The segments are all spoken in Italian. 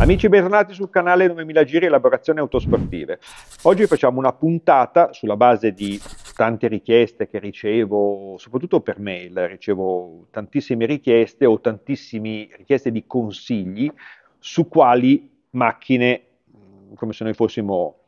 Amici, bentornati sul canale 9000 Giri Elaborazioni Autosportive. Oggi facciamo una puntata sulla base di tante richieste che ricevo, soprattutto per mail, ricevo tantissime richieste o tantissime richieste di consigli su quali macchine, come se noi fossimo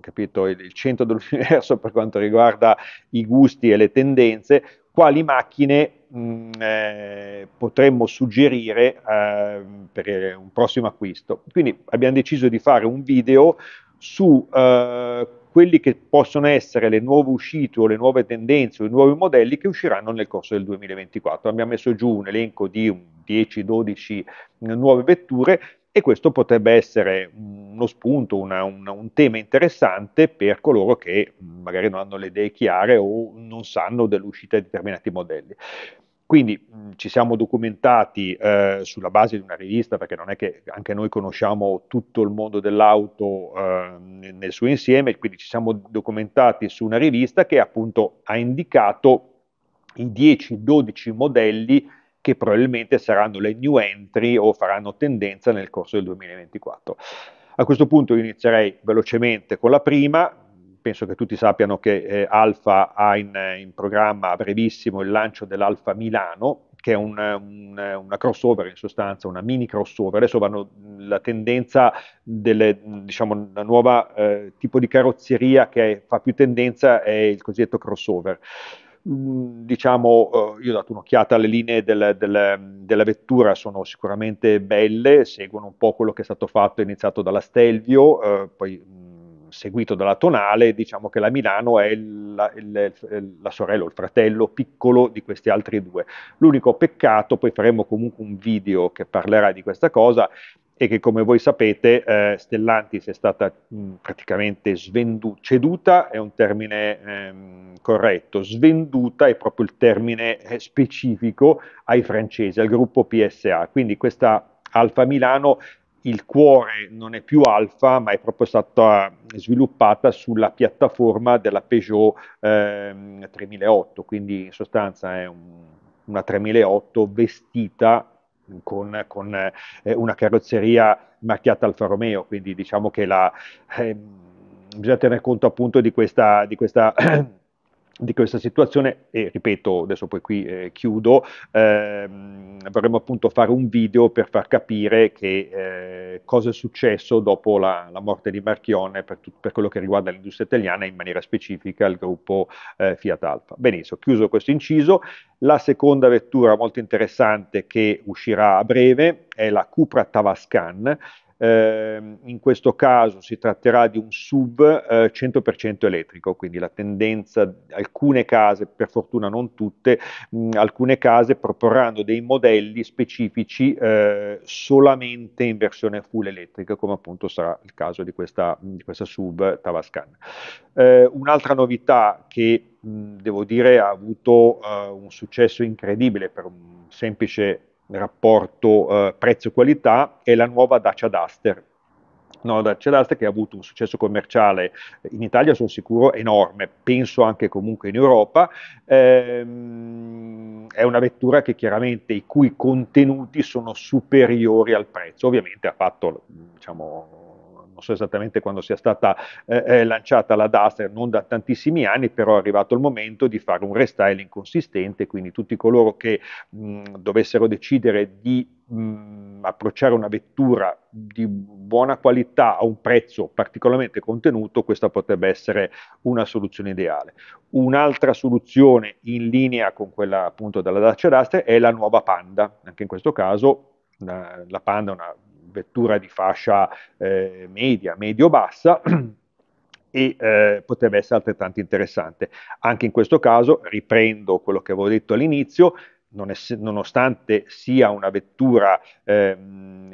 capito, il centro dell'universo per quanto riguarda i gusti e le tendenze, quali macchine mh, eh, potremmo suggerire eh, per un prossimo acquisto. Quindi abbiamo deciso di fare un video su eh, quelli che possono essere le nuove uscite o le nuove tendenze o i nuovi modelli che usciranno nel corso del 2024. Abbiamo messo giù un elenco di 10-12 eh, nuove vetture e questo potrebbe essere uno spunto, una, una, un tema interessante per coloro che mm, magari non hanno le idee chiare o non sanno dell'uscita di determinati modelli. Quindi mm, ci siamo documentati eh, sulla base di una rivista, perché non è che anche noi conosciamo tutto il mondo dell'auto eh, nel suo insieme, quindi ci siamo documentati su una rivista che appunto ha indicato i 10-12 modelli che probabilmente saranno le new entry o faranno tendenza nel corso del 2024. A questo punto inizierei velocemente con la prima, penso che tutti sappiano che eh, Alfa ha in, in, programma a brevissimo il lancio dell'Alfa Milano, che è un, un, una crossover in sostanza, una mini crossover. Adesso vanno la tendenza del diciamo, la eh, tipo di carrozzeria che fa più tendenza è il cosiddetto crossover. Mm, diciamo, eh, io ho dato un'occhiata alle linee del, del, della vettura, sono sicuramente belle, seguono un po' quello che è stato fatto, iniziato dalla Stelvio, eh, poi mm, seguito dalla Tonale, diciamo che la Milano è la, il, la sorella, il fratello piccolo di questi altri due. L'unico peccato, poi faremo comunque un video che parlerà di questa cosa, e che come voi sapete eh, Stellantis è stata mh, mm, praticamente svenduta, ceduta è un termine ehm, corretto, svenduta è proprio il termine eh, specifico ai francesi, al gruppo PSA, quindi questa Alfa Milano il cuore non è più Alfa, ma è proprio stata sviluppata sulla piattaforma della Peugeot ehm, 3008, quindi in sostanza è un, una 3008 vestita con, con eh, una carrozzeria marchiata Alfa Romeo, quindi diciamo che la, eh, bisogna tener conto appunto di questa, di questa di questa situazione e ripeto adesso poi qui eh, chiudo ehm, vorremmo appunto fare un video per far capire che eh, cosa è successo dopo la, la morte di Marchione per, per, quello che riguarda l'industria italiana in maniera specifica il gruppo eh, Fiat Alfa benissimo chiuso questo inciso la seconda vettura molto interessante che uscirà a breve è la Cupra Tavascan eh, in questo caso si tratterà di un sub eh, 100% elettrico, quindi la tendenza, alcune case, per fortuna non tutte, mh, mm, alcune case proporranno dei modelli specifici eh, solamente in versione full elettrica, come appunto sarà il caso di questa, mm, di questa sub Tavascan. Eh, un'altra novità che mh, mm, devo dire ha avuto eh, un successo incredibile per un semplice rapporto eh, prezzo-qualità è la nuova Dacia Duster. No, Dacia Duster che ha avuto un successo commerciale in Italia, sono sicuro, enorme, penso anche comunque in Europa. Ehm, è una vettura che chiaramente i cui contenuti sono superiori al prezzo, ovviamente ha fatto diciamo, non so esattamente quando sia stata eh, eh, lanciata la Duster, non da tantissimi anni, però è arrivato il momento di fare un restyling consistente, quindi tutti coloro che mh, dovessero decidere di mh, approcciare una vettura di buona qualità a un prezzo particolarmente contenuto, questa potrebbe essere una soluzione ideale. Un'altra soluzione in linea con quella appunto della Dacia Duster è la nuova Panda, anche in questo caso la Panda è una vettura di fascia eh, media, medio-bassa. e eh, potrebbe essere altrettanto interessante. Anche in questo caso, riprendo quello che avevo detto all'inizio, non è, nonostante sia una vettura eh,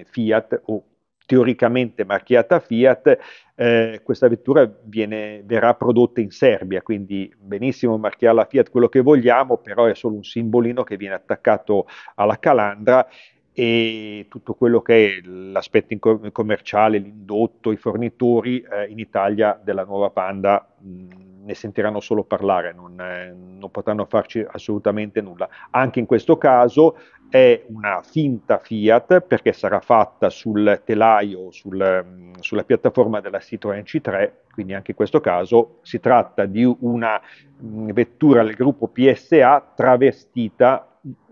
Fiat o teoricamente marchiata Fiat, eh, questa vettura viene, verrà prodotta in Serbia, quindi benissimo marchiarla Fiat quello che vogliamo, però è solo un simbolino che viene attaccato alla calandra e tutto quello che è l'aspetto commerciale, l'indotto, i fornitori eh, in Italia della nuova Panda mh, mm, ne sentiranno solo parlare, non, eh, non, potranno farci assolutamente nulla. Anche in questo caso è una finta Fiat perché sarà fatta sul telaio, sul, mm, sulla piattaforma della Citroën C3, quindi anche in questo caso si tratta di una mm, vettura del gruppo PSA travestita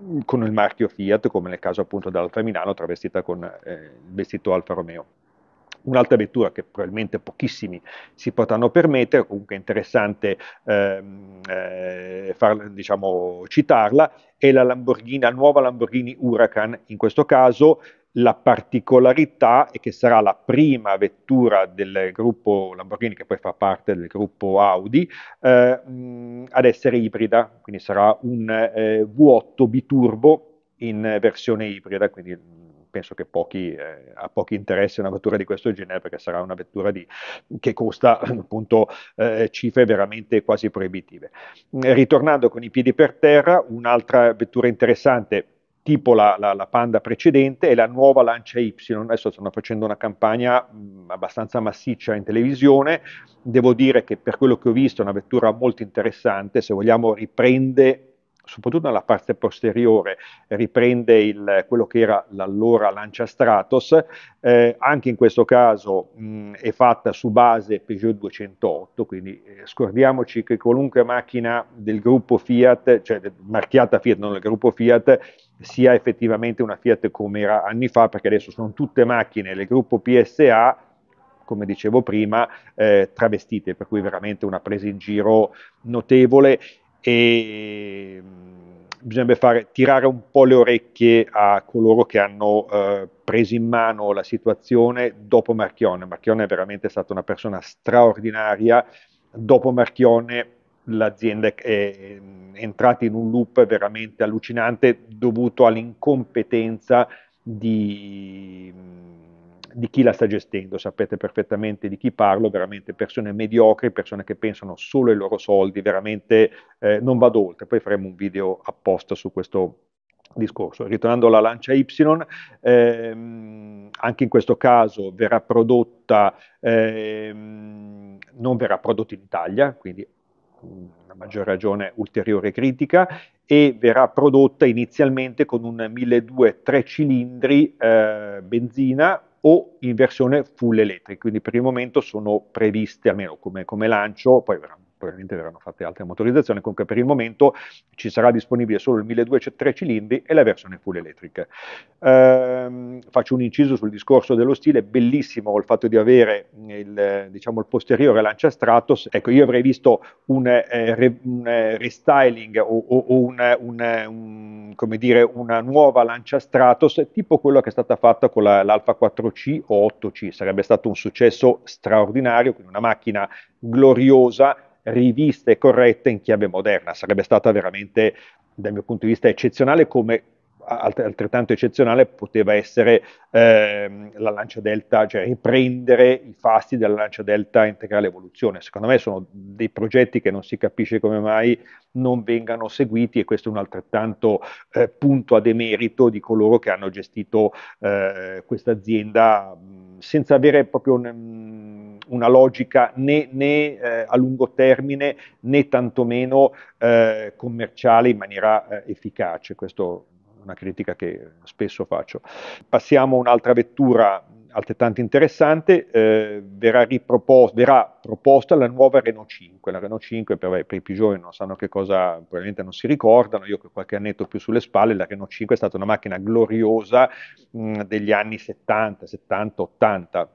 mm, con il marchio Fiat, come nel caso appunto dell'Alfa Milano, travestita con eh, il vestito Alfa Romeo un'altra vettura che probabilmente pochissimi si potranno permettere, comunque è interessante ehm, eh, far, diciamo, citarla, è la, Lamborghini, la nuova Lamborghini Huracan in questo caso, la particolarità è che sarà la prima vettura del gruppo Lamborghini, che poi fa parte del gruppo Audi, eh, ad essere ibrida, quindi sarà un eh, V8 biturbo in versione ibrida, quindi penso che pochi, eh, a pochi interessi una vettura di questo genere perché sarà una vettura di, che costa appunto eh, cifre veramente quasi proibitive. Eh, ritornando con i piedi per terra, un'altra vettura interessante tipo la, la, la, Panda precedente e la nuova Lancia Y. Adesso stanno facendo una campagna mm, abbastanza massiccia in televisione. Devo dire che per quello che ho visto è una vettura molto interessante, se vogliamo riprende soprattutto nella parte posteriore, riprende il, quello che era l'allora Lancia Stratos, eh, anche in questo caso mh, è fatta su base Peugeot 208, quindi eh, scordiamoci che qualunque macchina del gruppo Fiat, cioè marchiata Fiat, non del gruppo Fiat, sia effettivamente una Fiat come era anni fa, perché adesso sono tutte macchine del gruppo PSA, come dicevo prima, eh, travestite, per cui veramente una presa in giro notevole e mm, bisognerebbe fare, tirare un po' le orecchie a coloro che hanno eh, preso in mano la situazione dopo Marchione. Marchione è veramente stata una persona straordinaria. Dopo Marchione l'azienda è entrata in un loop veramente allucinante dovuto all'incompetenza di mm, di chi la sta gestendo, sapete perfettamente di chi parlo, veramente persone mediocri, persone che pensano solo ai loro soldi, veramente eh, non vado oltre, poi faremo un video apposta su questo discorso. Ritornando alla lancia Y, ehm, anche in questo caso verrà prodotta, ehm, non verrà prodotta in Italia, quindi una maggior ragione ulteriore critica e verrà prodotta inizialmente con un 1200 tre cilindri eh, benzina o in versione full electric, quindi per il momento sono previste, almeno come, come lancio, poi verranno probabilmente verranno fatte altre motorizzazioni, comunque per il momento ci sarà disponibile solo il 1203 cilindri e la versione full electric. Ehm, faccio un inciso sul discorso dello stile, bellissimo il fatto di avere eh, il, diciamo, il posteriore lancia Stratos, ecco io avrei visto un, eh, re, un eh, restyling o, o, o un, un, come dire, una nuova lancia Stratos tipo quella che è stata fatta con la, l'Alfa 4C o 8C, sarebbe stato un successo straordinario, quindi una macchina gloriosa rivista e corretta in chiave moderna. Sarebbe stata veramente, dal mio punto di vista, eccezionale come altrettanto eccezionale poteva essere ehm, la lancia delta, cioè riprendere i fasti della lancia delta integrale evoluzione. Secondo me sono dei progetti che non si capisce come mai non vengano seguiti e questo è un altrettanto eh, punto a demerito di coloro che hanno gestito eh, questa azienda senza avere proprio un, una logica né, né eh, a lungo termine né tantomeno eh, commerciale in maniera eh, efficace. Questa è una critica che spesso faccio. Passiamo a un'altra vettura altrettanto interessante, eh, verrà, ripropos- verrà proposta la nuova Renault 5. La Renault 5, per, per, i più giovani non sanno che cosa, probabilmente non si ricordano, io che qualche annetto più sulle spalle, la Renault 5 è stata una macchina gloriosa mh, mm, degli anni 70, 70, 80,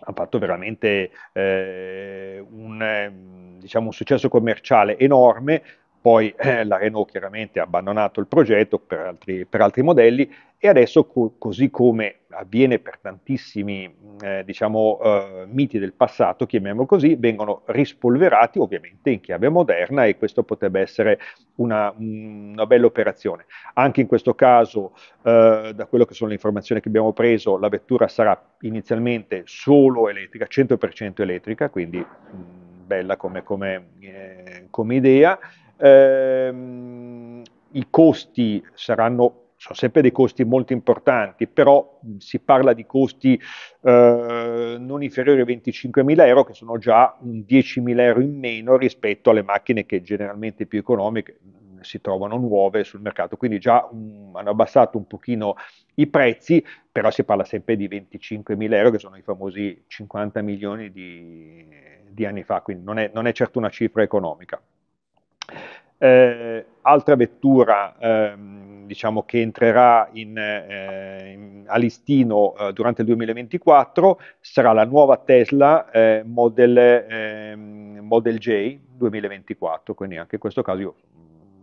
ha fatto veramente eh, un, ehm, diciamo, un, successo commerciale enorme, poi eh, la Renault chiaramente ha abbandonato il progetto per altri, per altri modelli e adesso co- così come avviene per tantissimi mm, eh, diciamo, eh, miti del passato, chiamiamolo così, vengono rispolverati ovviamente in chiave moderna e questo potrebbe essere una, una bella operazione. Anche in questo caso, eh, da quello che sono le informazioni che abbiamo preso, la vettura sarà inizialmente solo elettrica, 100% elettrica, quindi mh, mm, bella come, come, eh, come idea. Ehm, I costi saranno sono sempre dei costi molto importanti, però si parla di costi eh, non inferiori ai 25.000 euro, che sono già 10.000 euro in meno rispetto alle macchine che generalmente più economiche mm, si trovano nuove sul mercato, quindi già um, hanno abbassato un pochino i prezzi, però si parla sempre di 25.000 euro, che sono i famosi 50 milioni di, di anni fa, quindi non è, non è certo una cifra economica. Eh, altra vettura ehm, diciamo che entrerà in, eh, in, a listino eh, durante il 2024 sarà la nuova Tesla eh, Model, ehm, Model J 2024, quindi anche in questo caso io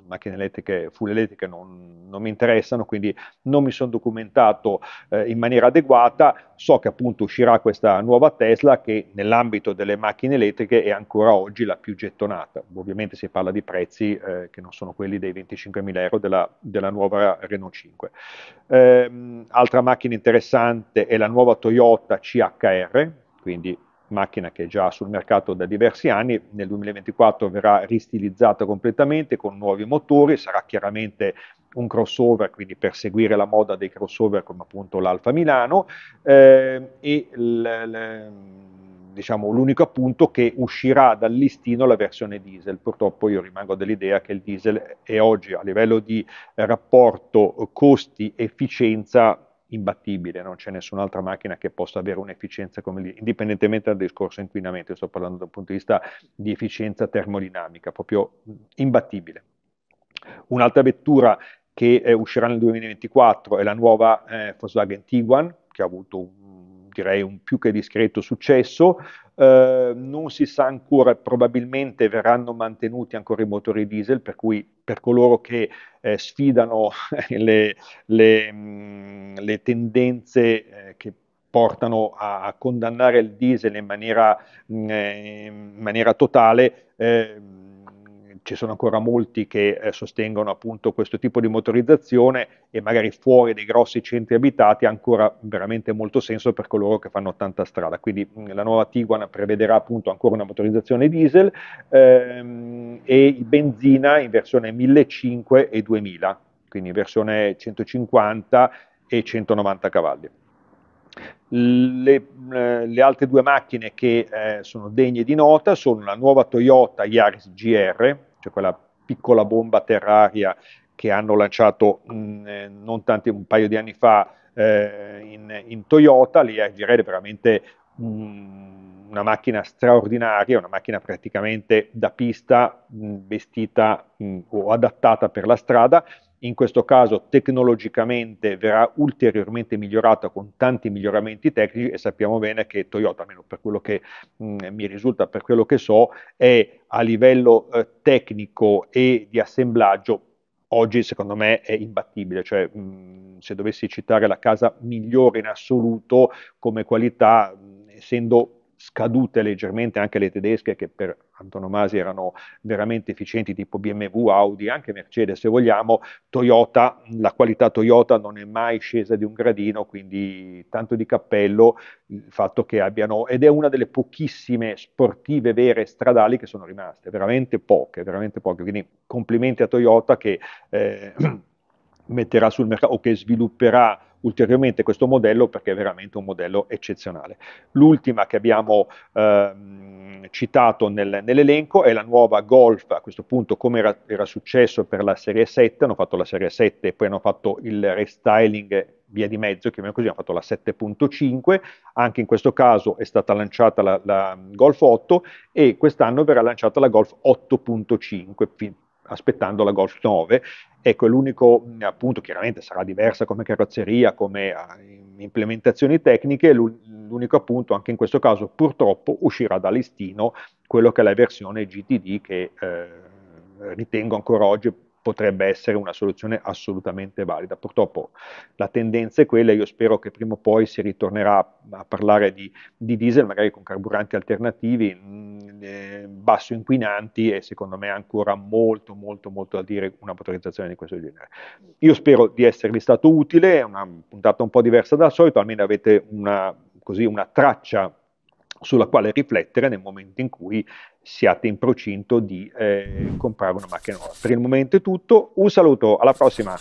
macchine elettriche, full elettriche non, non mi interessano, quindi non mi sono documentato eh, in maniera adeguata. So che appunto uscirà questa nuova Tesla che nell'ambito delle macchine elettriche è ancora oggi la più gettonata. Ovviamente si parla di prezzi eh, che non sono quelli dei 25.000 euro della, della nuova Renault 5. Eh, altra macchina interessante è la nuova Toyota CHR, quindi macchina che è già sul mercato da diversi anni, nel 2024 verrà ristilizzata completamente con nuovi motori, sarà chiaramente un crossover, quindi per seguire la moda dei crossover come appunto l'Alfa Milano eh, e l, l, diciamo, l'unico appunto che uscirà dal listino la versione diesel. Purtroppo io rimango dell'idea che il diesel è oggi a livello di rapporto costi-efficienza imbattibile, non c'è nessun'altra macchina che possa avere un'efficienza come lì, indipendentemente dal discorso inquinamento, io sto parlando da un punto di vista di efficienza termodinamica, proprio imbattibile. Un'altra vettura che eh, uscirà nel 2024 è la nuova eh, Volkswagen Tiguan, che ha avuto un direi un più che discreto successo, eh, non si sa ancora, probabilmente verranno mantenuti ancora i motori diesel, per cui per coloro che eh, sfidano le, le, mh, le tendenze eh, che portano a, a, condannare il diesel in maniera, mh, eh, in maniera totale, eh, ci sono ancora molti che eh, sostengono appunto questo tipo di motorizzazione e magari fuori dei grossi centri abitati ha ancora veramente molto senso per coloro che fanno tanta strada. Quindi mh, mm, la nuova Tiguan prevederà appunto ancora una motorizzazione diesel ehm, e benzina in versione 1500 e 2000, quindi in versione 150 e 190 cavalli. Le, eh, le, altre due macchine che eh, sono degne di nota sono la nuova Toyota Yaris GR cioè quella piccola bomba terraria che hanno lanciato mh, mm, eh, non tanti, un paio di anni fa eh, in, in, Toyota, lì è direi veramente mh, mm, una macchina straordinaria, una macchina praticamente da pista mh, mm, vestita o adattata per la strada in questo caso tecnologicamente verrà ulteriormente migliorata con tanti miglioramenti tecnici e sappiamo bene che Toyota, almeno per quello che mh, mm, mi risulta, per quello che so, è a livello eh, tecnico e di assemblaggio oggi secondo me è imbattibile, cioè mh, mm, se dovessi citare la casa migliore in assoluto come qualità, mh, mm, essendo scadute leggermente anche le tedesche che per antonomasi erano veramente efficienti tipo BMW, Audi, anche Mercedes se vogliamo, Toyota, la qualità Toyota non è mai scesa di un gradino, quindi tanto di cappello il fatto che abbiano, ed è una delle pochissime sportive vere stradali che sono rimaste, veramente poche, veramente poche, quindi complimenti a Toyota che... Eh, metterà sul mercato o che svilupperà ulteriormente questo modello perché è veramente un modello eccezionale. L'ultima che abbiamo ehm, citato nel, nell'elenco, è la nuova Golf, a questo punto come era, era, successo per la serie 7, hanno fatto la serie 7 e poi hanno fatto il restyling via di mezzo, chiamiamo così, hanno fatto la 7.5, anche in questo caso è stata lanciata la, la Golf 8 e quest'anno verrà lanciata la Golf 8.5, aspettando la Golf 9. Ecco, è l'unico mm, appunto, chiaramente sarà diversa come carrozzeria, come ah, implementazioni tecniche, l'unico appunto, anche in questo caso purtroppo uscirà da listino quello che è la versione GTD che eh, ritengo ancora oggi potrebbe essere una soluzione assolutamente valida. Purtroppo la tendenza è quella, io spero che prima o poi si ritornerà a parlare di, di diesel, magari con carburanti alternativi, mh, mm, eh, basso inquinanti e secondo me ancora molto molto molto da dire una motorizzazione di questo genere. Io spero di esservi stato utile, è una puntata un po' diversa dal solito, almeno avete una così una traccia sulla quale riflettere nel momento in cui siate in procinto di eh, comprare una macchina nuova. Per il momento è tutto, un saluto, alla prossima!